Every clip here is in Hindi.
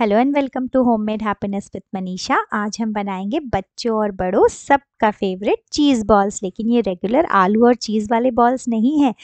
Hello and welcome to homemade happiness with Manisha आज हम बनाएंगे बच्चों और बड़ों सबका फेवरेट चीज़ बॉल्स लेकिन ये रेगुलर आलू और चीज़ वाले बॉल्स नहीं हैं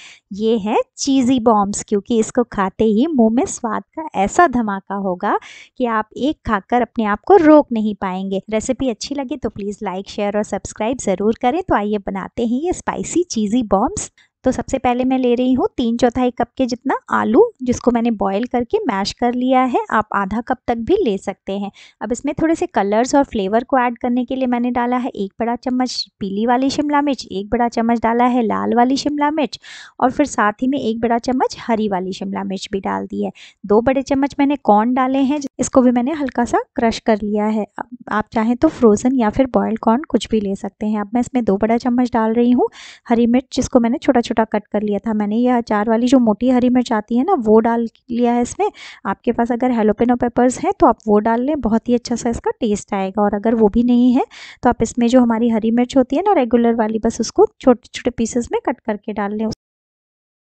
ये है चीज़ी बॉम्ब्स क्योंकि इसको खाते ही मुंह में स्वाद का ऐसा धमाका होगा कि आप एक खाकर अपने आप को रोक नहीं पाएंगे रेसिपी अच्छी लगे तो प्लीज़ लाइक शेयर और सब्सक्राइब ज़रूर करें तो आइए बनाते हैं ये स्पाइसी चीज़ी बॉम्ब्स तो सबसे पहले मैं ले रही हूँ तीन चौथाई कप के जितना आलू जिसको मैंने बॉईल करके मैश कर लिया है आप आधा कप तक भी ले सकते हैं अब इसमें थोड़े से कलर्स और फ्लेवर को ऐड करने के लिए मैंने डाला है एक बड़ा चम्मच पीली वाली शिमला मिर्च एक बड़ा चम्मच डाला है लाल वाली शिमला मिर्च और फिर साथ ही में एक बड़ा चम्मच हरी वाली शिमला मिर्च भी डाल दी है दो बड़े चम्मच मैंने कॉर्न डाले हैं इसको भी मैंने हल्का सा क्रश कर लिया है आप चाहें तो फ्रोज़न या फिर बॉयल कॉर्न कुछ भी ले सकते हैं अब मैं इसमें दो बड़ा चम्मच डाल रही हूँ हरी मिर्च जिसको मैंने छोटा छोटा छोटा कट कर लिया था मैंने यह अचार वाली जो मोटी हरी मिर्च आती है ना वो डाल लिया है इसमें आपके पास अगर हेलोपेनो पेपर्स हैं तो आप वो डाल लें बहुत ही अच्छा सा इसका टेस्ट आएगा और अगर वो भी नहीं है तो आप इसमें जो हमारी हरी मिर्च होती है ना रेगुलर वाली बस उसको छोटे छोटे पीसेस में कट करके डाल लें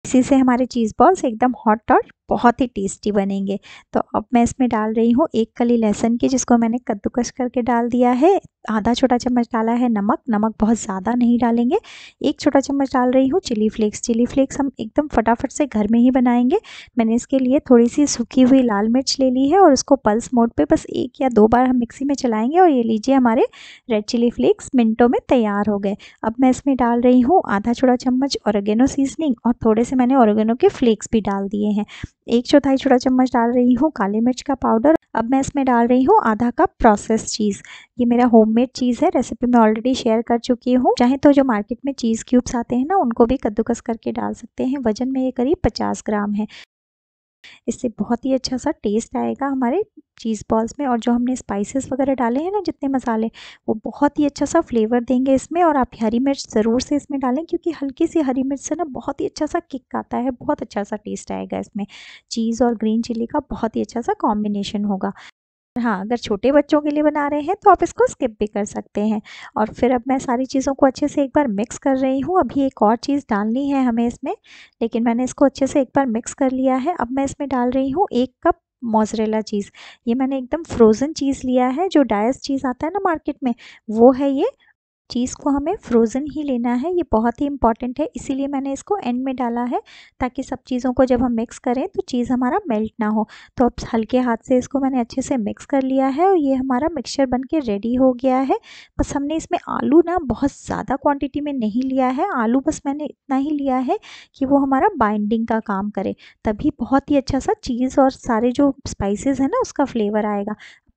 इसी से हमारे चीज़ बॉल्स एकदम हॉट और बहुत ही टेस्टी बनेंगे तो अब मैं इसमें डाल रही हूँ एक कली लहसुन की जिसको मैंने कद्दूकस करके डाल दिया है आधा छोटा चम्मच डाला है नमक नमक बहुत ज़्यादा नहीं डालेंगे एक छोटा चम्मच डाल रही हूँ चिली फ्लेक्स चिली फ्लेक्स हम एकदम फटाफट से घर में ही बनाएंगे मैंने इसके लिए थोड़ी सी सूखी हुई लाल मिर्च ले ली है और उसको पल्स मोड पे बस एक या दो बार हम मिक्सी में चलाएंगे और ये लीजिए हमारे रेड चिली फ्लेक्स मिनटों में तैयार हो गए अब मैं इसमें डाल रही हूँ आधा छोटा चम्मच औरगेनो सीजनिंग और थोड़े से मैंने औरगेनो के फ्लेक्स भी डाल दिए हैं एक चौथाई छोटा चम्मच डाल रही हूँ काले मिर्च का पाउडर अब मैं इसमें डाल रही हूँ आधा कप प्रोसेस चीज़ ये मेरा होममेड चीज़ है रेसिपी मैं ऑलरेडी शेयर कर चुकी हूँ चाहे तो जो मार्केट में चीज़ क्यूब्स आते हैं ना उनको भी कद्दूकस करके डाल सकते हैं वजन में ये करीब पचास ग्राम है इससे बहुत ही अच्छा सा टेस्ट आएगा हमारे चीज़ बॉल्स में और जो हमने स्पाइसेस वगैरह डाले हैं ना जितने मसाले वो बहुत ही अच्छा सा फ्लेवर देंगे इसमें और आप हरी मिर्च ज़रूर से इसमें डालें क्योंकि हल्की सी हरी मिर्च से ना बहुत ही अच्छा सा किक आता है बहुत अच्छा सा टेस्ट आएगा इसमें चीज़ और ग्रीन चिली का बहुत ही अच्छा सा कॉम्बिनेशन होगा हाँ अगर छोटे बच्चों के लिए बना रहे हैं तो आप इसको स्किप भी कर सकते हैं और फिर अब मैं सारी चीज़ों को अच्छे से एक बार मिक्स कर रही हूँ अभी एक और चीज़ डालनी है हमें इसमें लेकिन मैंने इसको अच्छे से एक बार मिक्स कर लिया है अब मैं इसमें डाल रही हूँ एक कप मोजरेला चीज़ ये मैंने एकदम फ्रोज़न चीज़ लिया है जो डायस चीज़ आता है ना मार्केट में वो है ये चीज़ को हमें फ्रोज़न ही लेना है ये बहुत ही इंपॉर्टेंट है इसीलिए मैंने इसको एंड में डाला है ताकि सब चीज़ों को जब हम मिक्स करें तो चीज़ हमारा मेल्ट ना हो तो अब हल्के हाथ से इसको मैंने अच्छे से मिक्स कर लिया है और ये हमारा मिक्सचर बन के रेडी हो गया है बस हमने इसमें आलू ना बहुत ज़्यादा क्वान्टिटी में नहीं लिया है आलू बस मैंने इतना ही लिया है कि वो हमारा बाइंडिंग का काम करे तभी बहुत ही अच्छा सा चीज़ और सारे जो स्पाइसेस है ना उसका फ्लेवर आएगा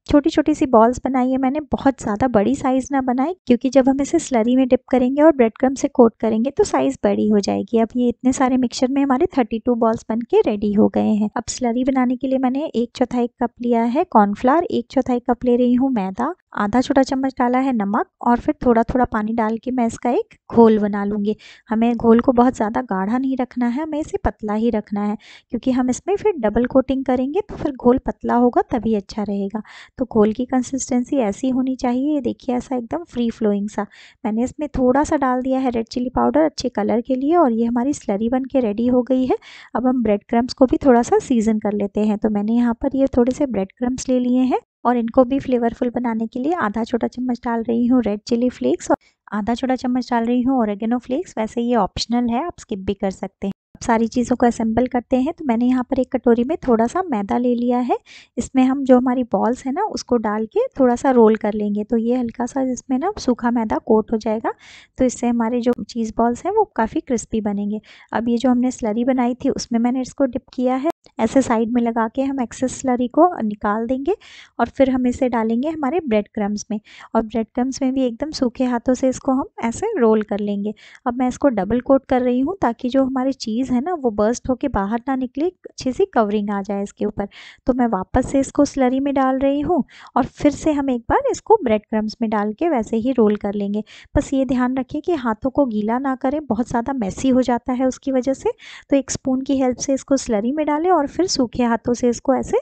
छोटी छोटी सी बॉल्स बनाई है मैंने बहुत ज़्यादा बड़ी साइज़ ना बनाई क्योंकि जब हम इसे स्लरी में डिप करेंगे और ब्रेड क्रम से कोट करेंगे तो साइज़ बड़ी हो जाएगी अब ये इतने सारे मिक्सचर में हमारे 32 बॉल्स बन के रेडी हो गए हैं अब स्लरी बनाने के लिए मैंने एक चौथाई कप लिया है कॉर्नफ्लावर एक चौथाई कप ले रही हूँ मैदा आधा छोटा चम्मच डाला है नमक और फिर थोड़ा थोड़ा पानी डाल के मैं इसका एक घोल बना लूँगी हमें घोल को बहुत ज़्यादा गाढ़ा नहीं रखना है हमें इसे पतला ही रखना है क्योंकि हम इसमें फिर डबल कोटिंग करेंगे तो फिर घोल पतला होगा तभी अच्छा रहेगा तो घोल की कंसिस्टेंसी ऐसी होनी चाहिए ये देखिए ऐसा एकदम फ्री फ्लोइंग सा मैंने इसमें थोड़ा सा डाल दिया है रेड चिली पाउडर अच्छे कलर के लिए और ये हमारी स्लरी बन के रेडी हो गई है अब हम ब्रेड क्रम्स को भी थोड़ा सा सीज़न कर लेते हैं तो मैंने यहाँ पर ये थोड़े से ब्रेड क्रम्स ले लिए हैं और इनको भी फ्लेवरफुल बनाने के लिए आधा छोटा चम्मच डाल रही हूँ रेड चिली फ्लेक्स और आधा छोटा चम्मच डाल रही हूँ ओरेगेनो फ्लेक्स वैसे ये ऑप्शनल है आप स्किप भी कर सकते हैं अब सारी चीज़ों को असेंबल करते हैं तो मैंने यहाँ पर एक कटोरी में थोड़ा सा मैदा ले लिया है इसमें हम जो हमारी बॉल्स है ना उसको डाल के थोड़ा सा रोल कर लेंगे तो ये हल्का सा इसमें ना सूखा मैदा कोट हो जाएगा तो इससे हमारे जो चीज़ बॉल्स हैं वो काफ़ी क्रिस्पी बनेंगे अब ये जो हमने स्लरी बनाई थी उसमें मैंने इसको डिप किया है ऐसे साइड में लगा के हम एक्सेस लरी को निकाल देंगे और फिर हम इसे डालेंगे हमारे ब्रेड क्रम्स में और ब्रेड क्रम्स में भी एकदम सूखे हाथों से इसको हम ऐसे रोल कर लेंगे अब मैं इसको डबल कोट कर रही हूँ ताकि जो हमारी चीज़ है ना वो बर्स्ट होकर बाहर ना निकले अच्छी सी कवरिंग आ जाए इसके ऊपर तो मैं वापस से इसको स्लरी में डाल रही हूँ और फिर से हम एक बार इसको ब्रेड क्रम्स में डाल के वैसे ही रोल कर लेंगे बस ये ध्यान रखें कि हाथों को गीला ना करें बहुत ज़्यादा मैसी हो जाता है उसकी वजह से तो एक स्पून की हेल्प से इसको स्लरी में डालें और और फिर सूखे हाथों से इसको ऐसे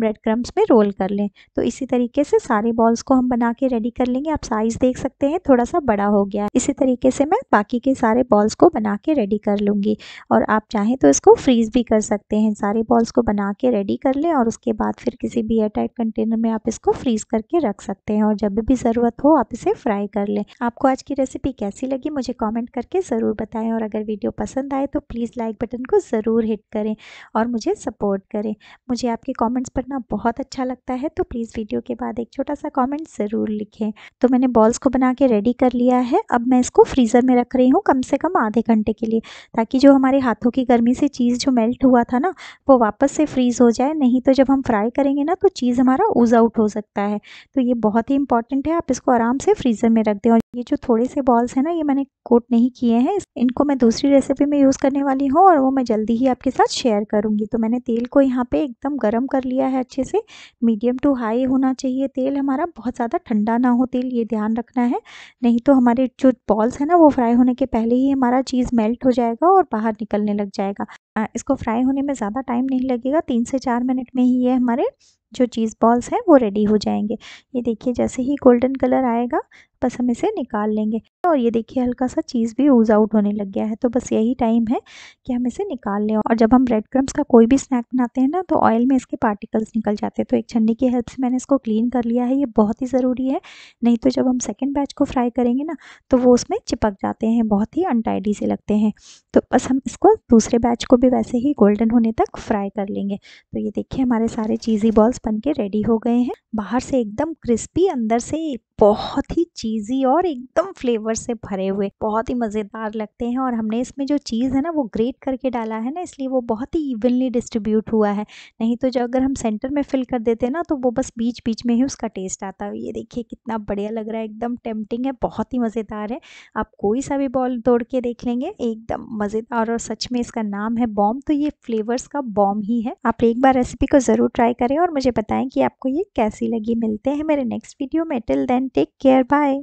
ब्रेड क्रम्स में रोल कर लें तो इसी तरीके से सारे बॉल्स को हम बना के रेडी कर लेंगे आप साइज़ देख सकते हैं थोड़ा सा बड़ा हो गया इसी तरीके से मैं बाकी के सारे बॉल्स को बना के रेडी कर लूँगी और आप चाहें तो इसको फ्रीज़ भी कर सकते हैं सारे बॉल्स को बना के रेडी कर लें और उसके बाद फिर किसी भी एयर टाइट कंटेनर में आप इसको फ्रीज़ करके रख सकते हैं और जब भी ज़रूरत हो आप इसे फ्राई कर लें आपको आज की रेसिपी कैसी लगी मुझे कॉमेंट करके ज़रूर बताएं और अगर वीडियो पसंद आए तो प्लीज़ लाइक बटन को ज़रूर हिट करें और मुझे सपोर्ट करें मुझे आपके कमेंट्स पढ़ना बहुत अच्छा लगता है तो प्लीज़ वीडियो के बाद एक छोटा सा कमेंट ज़रूर लिखें तो मैंने बॉल्स को बना के रेडी कर लिया है अब मैं इसको फ्रीज़र में रख रही हूँ कम से कम आधे घंटे के लिए ताकि जो हमारे हाथों की गर्मी से चीज़ जो मेल्ट हुआ था ना वो वापस से फ्रीज़ हो जाए नहीं तो जब हम फ्राई करेंगे ना तो चीज़ हमारा ऊज आउट हो सकता है तो ये बहुत ही इंपॉर्टेंट है आप इसको आराम से फ्रीज़र में रख दें और ये जो थोड़े से बॉल्स हैं ना ये मैंने कोट नहीं किए हैं इनको मैं दूसरी रेसिपी में यूज़ करने वाली हूँ और वो मैं जल्दी ही आपके साथ शेयर करूँगी तो मैंने मैंने तेल को यहाँ पे एकदम गर्म कर लिया है अच्छे से मीडियम टू हाई होना चाहिए तेल हमारा बहुत ज़्यादा ठंडा ना हो तेल ये ध्यान रखना है नहीं तो हमारे जो बॉल्स हैं ना वो फ्राई होने के पहले ही हमारा चीज़ मेल्ट हो जाएगा और बाहर निकलने लग जाएगा इसको फ्राई होने में ज़्यादा टाइम नहीं लगेगा तीन से चार मिनट में ही ये हमारे जो चीज़ बॉल्स हैं वो रेडी हो जाएंगे ये देखिए जैसे ही गोल्डन कलर आएगा बस हम इसे निकाल लेंगे और ये देखिए हल्का सा चीज़ भी ऊज आउट होने लग गया है तो बस यही टाइम है कि हम इसे निकाल लें और जब हम ब्रेड क्रम्स का कोई भी स्नैक बनाते हैं ना तो ऑयल में इसके पार्टिकल्स निकल जाते हैं तो एक छन्नी की हेल्प से मैंने इसको क्लीन कर लिया है ये बहुत ही ज़रूरी है नहीं तो जब हम सेकेंड बैच को फ्राई करेंगे ना तो वो उसमें चिपक जाते हैं बहुत ही अनटाइडी से लगते हैं तो बस हम इसको दूसरे बैच को भी वैसे ही गोल्डन होने तक फ्राई कर लेंगे तो ये देखिए हमारे सारे चीज़ी बॉल्स बन के रेडी हो गए हैं बाहर से एकदम क्रिस्पी अंदर से बहुत ही चीज़ी और एकदम फ्लेवर से भरे हुए बहुत ही मज़ेदार लगते हैं और हमने इसमें जो चीज़ है ना वो ग्रेट करके डाला है ना इसलिए वो बहुत ही इवनली डिस्ट्रीब्यूट हुआ है नहीं तो जो अगर हम सेंटर में फिल कर देते ना तो वो बस बीच बीच में ही उसका टेस्ट आता है ये देखिए कितना बढ़िया लग रहा है एकदम टेम्पटिंग है बहुत ही मज़ेदार है आप कोई सा भी बॉल तोड़ के देख लेंगे एकदम मज़ेदार और सच में इसका नाम है बॉम तो ये फ्लेवर्स का बॉम ही है आप एक बार रेसिपी को ज़रूर ट्राई करें और मुझे बताएं कि आपको ये कैसी लगी मिलते हैं मेरे नेक्स्ट वीडियो में till then take care. Bye.